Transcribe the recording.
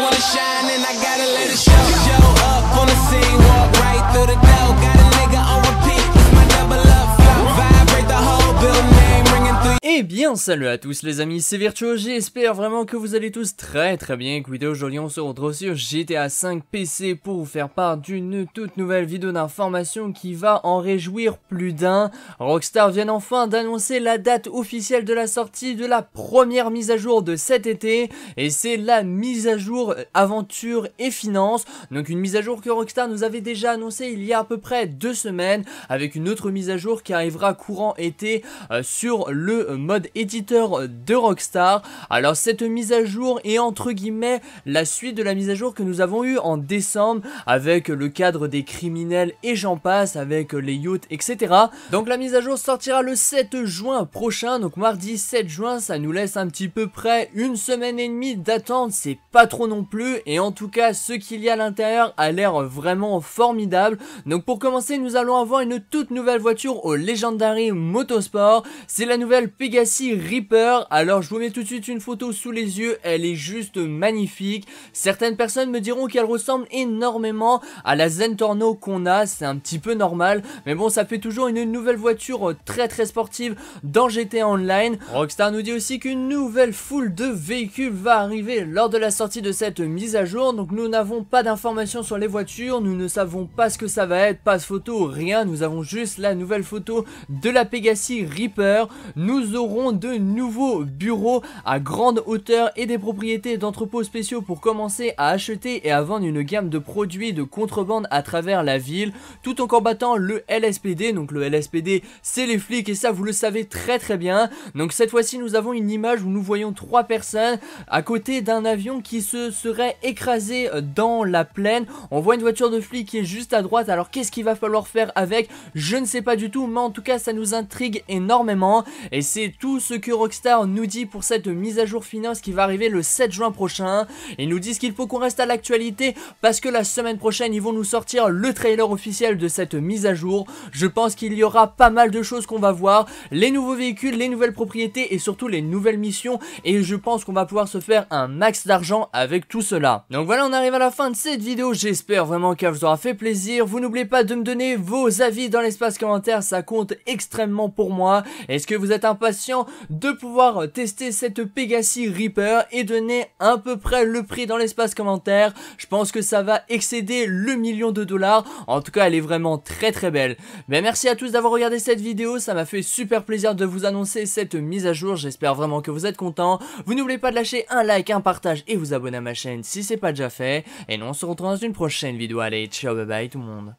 wanna shine and I gotta let it show. Show up on the scene, walk right through the door. Eh bien salut à tous les amis, c'est Virtuo, j'espère vraiment que vous allez tous très très bien. Écoutez, aujourd'hui on se retrouve sur GTA 5 PC pour vous faire part d'une toute nouvelle vidéo d'information qui va en réjouir plus d'un. Rockstar vient enfin d'annoncer la date officielle de la sortie de la première mise à jour de cet été, et c'est la mise à jour euh, aventure et finance. Donc une mise à jour que Rockstar nous avait déjà annoncée il y a à peu près deux semaines, avec une autre mise à jour qui arrivera courant été euh, sur le mode éditeur de Rockstar. Alors cette mise à jour est entre guillemets la suite de la mise à jour que nous avons eue en décembre avec le cadre des criminels et j'en passe avec les yachts etc. Donc la mise à jour sortira le 7 juin prochain donc mardi 7 juin ça nous laisse un petit peu près une semaine et demie d'attente c'est pas trop non plus et en tout cas ce qu'il y a à l'intérieur a l'air vraiment formidable. Donc pour commencer nous allons avoir une toute nouvelle voiture au Legendary Motorsport. C'est la nouvelle Pegasus Reaper. Alors je vous mets tout de suite une photo sous les yeux, elle est juste magnifique. Certaines personnes me diront qu'elle ressemble énormément à la Zentorno qu'on a, c'est un petit peu normal. Mais bon, ça fait toujours une nouvelle voiture euh, très très sportive dans GTA Online. Rockstar nous dit aussi qu'une nouvelle foule de véhicules va arriver lors de la sortie de cette mise à jour. Donc nous n'avons pas d'informations sur les voitures, nous ne savons pas ce que ça va être, pas de photo, rien. Nous avons juste la nouvelle photo de la Pegasi Reaper. Nous de nouveaux bureaux à grande hauteur et des propriétés d'entrepôts spéciaux pour commencer à acheter et à vendre une gamme de produits de contrebande à travers la ville, tout en combattant le LSPD. Donc le LSPD, c'est les flics et ça, vous le savez très très bien. Donc cette fois-ci, nous avons une image où nous voyons trois personnes à côté d'un avion qui se serait écrasé euh, dans la plaine. On voit une voiture de flic qui est juste à droite. Alors qu'est-ce qu'il va falloir faire avec Je ne sais pas du tout, mais en tout cas, ça nous intrigue énormément. Et c'est tout ce que Rockstar nous dit pour cette mise à jour finance qui va arriver le 7 juin prochain. Ils nous disent qu'il faut qu'on reste à l'actualité parce que la semaine prochaine ils vont nous sortir le trailer officiel de cette mise à jour. Je pense qu'il y aura pas mal de choses qu'on va voir, les nouveaux véhicules, les nouvelles propriétés et surtout les nouvelles missions et je pense qu'on va pouvoir se faire un max d'argent avec tout cela. Donc voilà on arrive à la fin de cette vidéo, j'espère vraiment qu'elle vous aura fait plaisir. Vous n'oubliez pas de me donner vos avis dans l'espace commentaire, ça compte extrêmement pour moi. Est-ce que vous êtes impatient de pouvoir euh, tester cette Pegasi Reaper et donner à peu près le prix dans l'espace commentaire. Je pense que ça va excéder le million de dollars. En tout cas, elle est vraiment très très belle. Mais merci à tous d'avoir regardé cette vidéo. Ça m'a fait super plaisir de vous annoncer cette mise à jour. J'espère vraiment que vous êtes contents. Vous n'oubliez pas de lâcher un like, un partage et vous abonner à ma chaîne si c'est pas déjà fait. Et nous on se retrouve dans une prochaine vidéo. Allez, ciao, bye bye tout le monde.